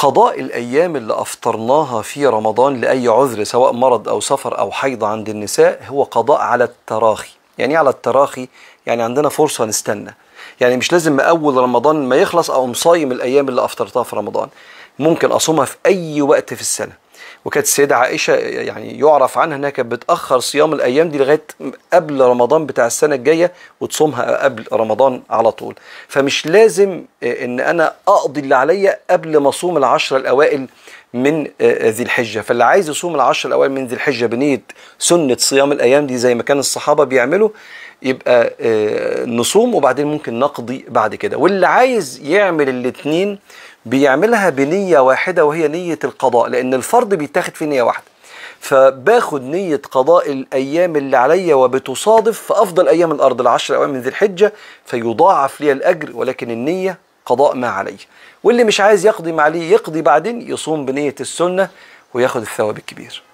قضاء الأيام اللي أفطرناها في رمضان لأي عذر سواء مرض أو سفر أو حيض عند النساء هو قضاء على التراخي يعني إيه على التراخي يعني عندنا فرصة نستنى يعني مش لازم أول رمضان ما يخلص أقوم صايم الأيام اللي أفطرتها في رمضان ممكن أصومها في أي وقت في السنة وكانت السيده عائشه يعني يعرف عنها انها كانت بتاخر صيام الايام دي لغايه قبل رمضان بتاع السنه الجايه وتصومها قبل رمضان على طول فمش لازم آه، ان انا اقضي اللي عليا قبل ما اصوم العشر الاوائل من آه، آه، ذي الحجة فاللي عايز يصوم العشر الأوائل من ذي الحجة بنية سنة صيام الأيام دي زي ما كان الصحابة بيعملوا يبقى نصوم وبعدين ممكن نقضي بعد كده واللي عايز يعمل الاتنين بيعملها بنية واحدة وهي نية القضاء لأن الفرض بيتاخد فيه نية واحدة فباخد نية قضاء الأيام اللي عليا وبتصادف في أفضل أيام الأرض العشر أيام من ذي الحجة فيضاعف لي الأجر ولكن النية قضاء ما علي واللي مش عايز يقضي ما عليه يقضي بعدين يصوم بنية السنة وياخد الثواب الكبير